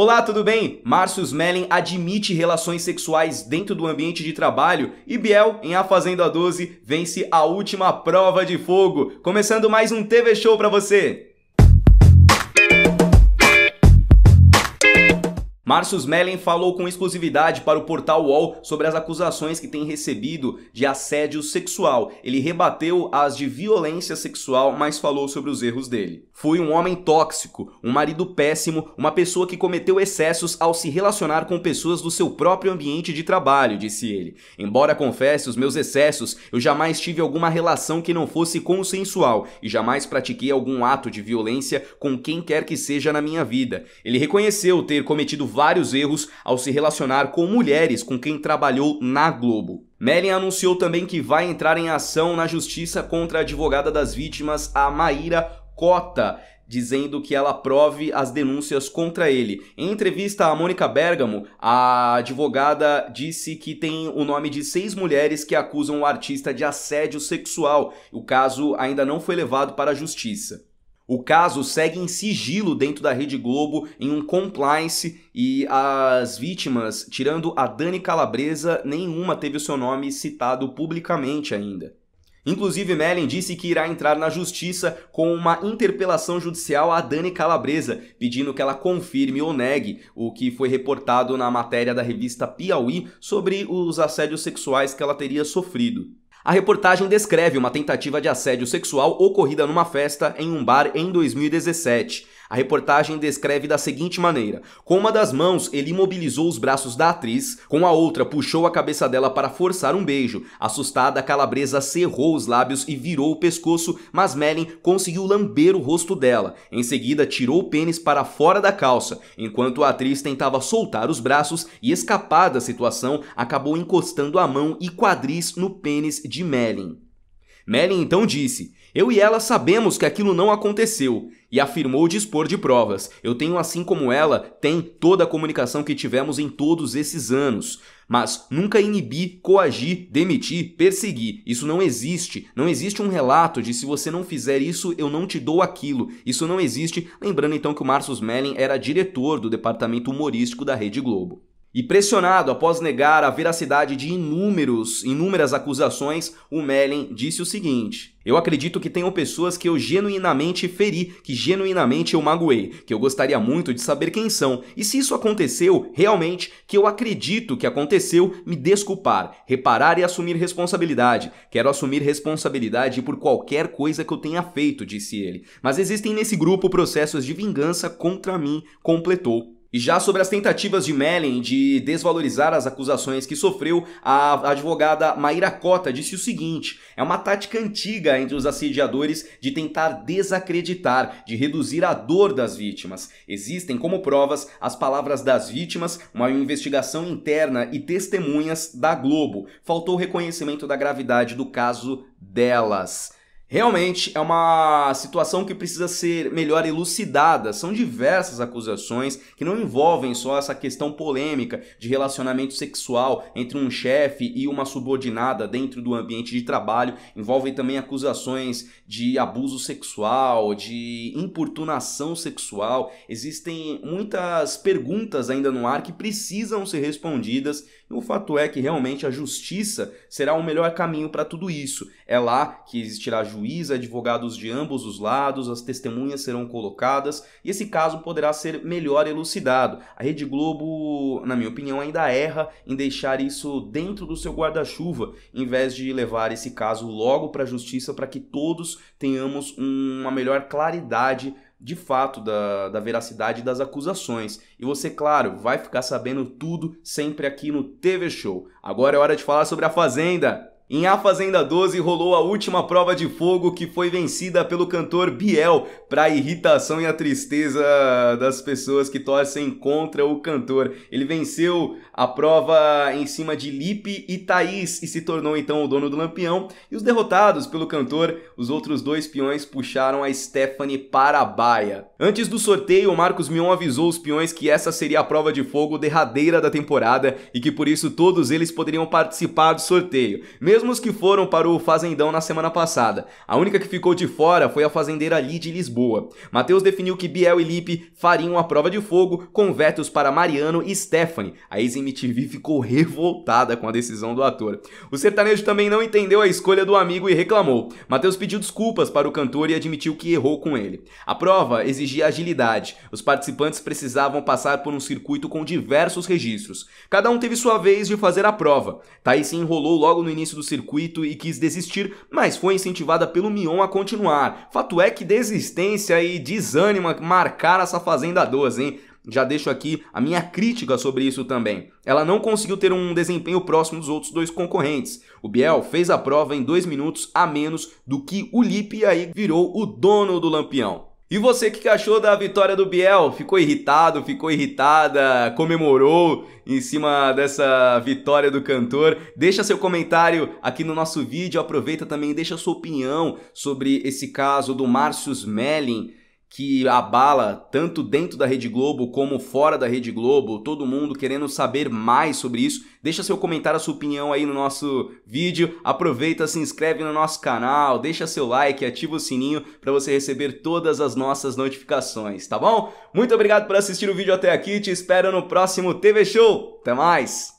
Olá, tudo bem? Márcio Smelling admite relações sexuais dentro do ambiente de trabalho e Biel, em A Fazenda 12, vence a última prova de fogo. Começando mais um TV Show para você! Marcius Mellen falou com exclusividade para o portal UOL sobre as acusações que tem recebido de assédio sexual. Ele rebateu as de violência sexual, mas falou sobre os erros dele. Fui um homem tóxico, um marido péssimo, uma pessoa que cometeu excessos ao se relacionar com pessoas do seu próprio ambiente de trabalho, disse ele. Embora confesse os meus excessos, eu jamais tive alguma relação que não fosse consensual e jamais pratiquei algum ato de violência com quem quer que seja na minha vida. Ele reconheceu ter cometido vários erros ao se relacionar com mulheres com quem trabalhou na Globo. Mellen anunciou também que vai entrar em ação na justiça contra a advogada das vítimas, a Maíra Cota, dizendo que ela prove as denúncias contra ele. Em entrevista a Mônica Bergamo, a advogada disse que tem o nome de seis mulheres que acusam o artista de assédio sexual. O caso ainda não foi levado para a justiça. O caso segue em sigilo dentro da Rede Globo, em um compliance, e as vítimas, tirando a Dani Calabresa, nenhuma teve o seu nome citado publicamente ainda. Inclusive, Mellen disse que irá entrar na justiça com uma interpelação judicial a Dani Calabresa, pedindo que ela confirme ou negue o que foi reportado na matéria da revista Piauí sobre os assédios sexuais que ela teria sofrido. A reportagem descreve uma tentativa de assédio sexual ocorrida numa festa em um bar em 2017. A reportagem descreve da seguinte maneira: com uma das mãos, ele imobilizou os braços da atriz, com a outra, puxou a cabeça dela para forçar um beijo. Assustada, a calabresa cerrou os lábios e virou o pescoço, mas Melin conseguiu lamber o rosto dela. Em seguida, tirou o pênis para fora da calça. Enquanto a atriz tentava soltar os braços e escapar da situação, acabou encostando a mão e quadris no pênis de Melin. Melling então disse: Eu e ela sabemos que aquilo não aconteceu, e afirmou dispor de provas. Eu tenho, assim como ela, tem toda a comunicação que tivemos em todos esses anos. Mas nunca inibi, coagi, demiti, persegui. Isso não existe. Não existe um relato de se você não fizer isso, eu não te dou aquilo. Isso não existe. Lembrando então que o Marcos Melling era diretor do departamento humorístico da Rede Globo. E pressionado após negar a veracidade de inúmeros, inúmeras acusações, o Mellen disse o seguinte: eu acredito que tenham pessoas que eu genuinamente feri, que genuinamente eu magoei, que eu gostaria muito de saber quem são, e se isso aconteceu, realmente, que eu acredito que aconteceu, me desculpar, reparar e assumir responsabilidade. Quero assumir responsabilidade por qualquer coisa que eu tenha feito, disse ele. Mas existem nesse grupo processos de vingança contra mim, completou e já sobre as tentativas de Mellen de desvalorizar as acusações que sofreu, a advogada Maíra Cota disse o seguinte: é uma tática antiga entre os assediadores de tentar desacreditar, de reduzir a dor das vítimas. Existem como provas as palavras das vítimas, uma investigação interna e testemunhas da Globo. Faltou o reconhecimento da gravidade do caso delas. Realmente é uma situação que precisa ser melhor elucidada. São diversas acusações que não envolvem só essa questão polêmica de relacionamento sexual entre um chefe e uma subordinada dentro do ambiente de trabalho, envolvem também acusações de abuso sexual, de importunação sexual. Existem muitas perguntas ainda no ar que precisam ser respondidas, e o fato é que realmente a justiça será o melhor caminho para tudo isso. É lá que existirá juiz, advogados de ambos os lados, as testemunhas serão colocadas e esse caso poderá ser melhor elucidado. A Rede Globo, na minha opinião, ainda erra em deixar isso dentro do seu guarda-chuva, em vez de levar esse caso logo para a justiça para que todos tenhamos uma melhor claridade de fato da, da veracidade das acusações. E você, claro, vai ficar sabendo tudo sempre aqui no TV Show. Agora é hora de falar sobre a Fazenda. Em A Fazenda 12 rolou a última prova de fogo que foi vencida pelo cantor Biel, para a irritação e a tristeza das pessoas que torcem contra o cantor. Ele venceu a prova em cima de Lipe e Thaís e se tornou então o dono do Lampião. E os derrotados pelo cantor, os outros dois peões puxaram a Stephanie para a baia. Antes do sorteio, o Marcos Mion avisou os peões que essa seria a prova de fogo derradeira da temporada e que por isso todos eles poderiam participar do sorteio. Mesmo mesmos que foram para o Fazendão na semana passada. A única que ficou de fora foi a fazendeira de Lisboa. Matheus definiu que Biel e Lipe fariam a prova de fogo com vetos para Mariano e Stephanie. A ex-MTV ficou revoltada com a decisão do ator. O sertanejo também não entendeu a escolha do amigo e reclamou. Matheus pediu desculpas para o cantor e admitiu que errou com ele. A prova exigia agilidade. Os participantes precisavam passar por um circuito com diversos registros. Cada um teve sua vez de fazer a prova. Thaís se enrolou logo no início do circuito e quis desistir, mas foi incentivada pelo Mion a continuar. Fato é que desistência e desânimo marcaram essa Fazenda 12, hein? já deixo aqui a minha crítica sobre isso também. Ela não conseguiu ter um desempenho próximo dos outros dois concorrentes. O Biel fez a prova em dois minutos a menos do que o Lipe e aí virou o dono do Lampião. E você, o que achou da vitória do Biel? Ficou irritado, ficou irritada, comemorou em cima dessa vitória do cantor? Deixa seu comentário aqui no nosso vídeo, aproveita também e deixa sua opinião sobre esse caso do Márcio Smelling, que abala tanto dentro da Rede Globo como fora da Rede Globo, todo mundo querendo saber mais sobre isso. Deixa seu comentário, sua opinião aí no nosso vídeo. Aproveita, se inscreve no nosso canal, deixa seu like, ativa o sininho para você receber todas as nossas notificações, tá bom? Muito obrigado por assistir o vídeo até aqui. Te espero no próximo TV Show. Até mais.